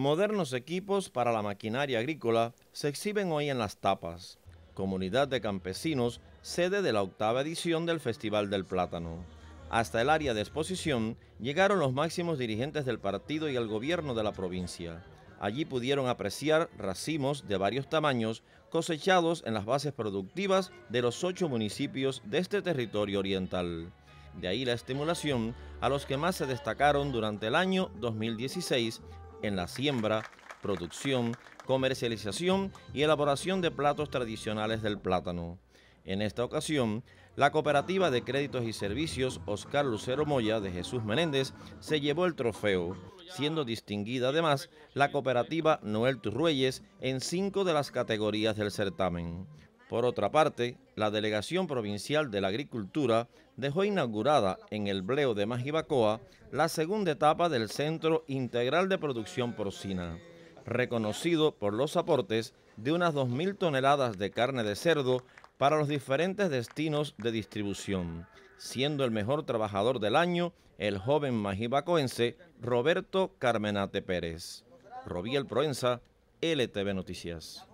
Modernos equipos para la maquinaria agrícola se exhiben hoy en las tapas. Comunidad de campesinos, sede de la octava edición del Festival del Plátano. Hasta el área de exposición llegaron los máximos dirigentes del partido y el gobierno de la provincia. Allí pudieron apreciar racimos de varios tamaños cosechados en las bases productivas de los ocho municipios de este territorio oriental. De ahí la estimulación a los que más se destacaron durante el año 2016 en la siembra, producción, comercialización y elaboración de platos tradicionales del plátano. En esta ocasión, la Cooperativa de Créditos y Servicios Oscar Lucero Moya de Jesús Menéndez se llevó el trofeo, siendo distinguida además la Cooperativa Noel Turruelles en cinco de las categorías del certamen. Por otra parte, la Delegación Provincial de la Agricultura dejó inaugurada en el Bleo de Majibacoa la segunda etapa del Centro Integral de Producción Porcina, reconocido por los aportes de unas 2.000 toneladas de carne de cerdo para los diferentes destinos de distribución, siendo el mejor trabajador del año el joven majibacoense Roberto Carmenate Pérez. Robiel Proenza, LTV Noticias.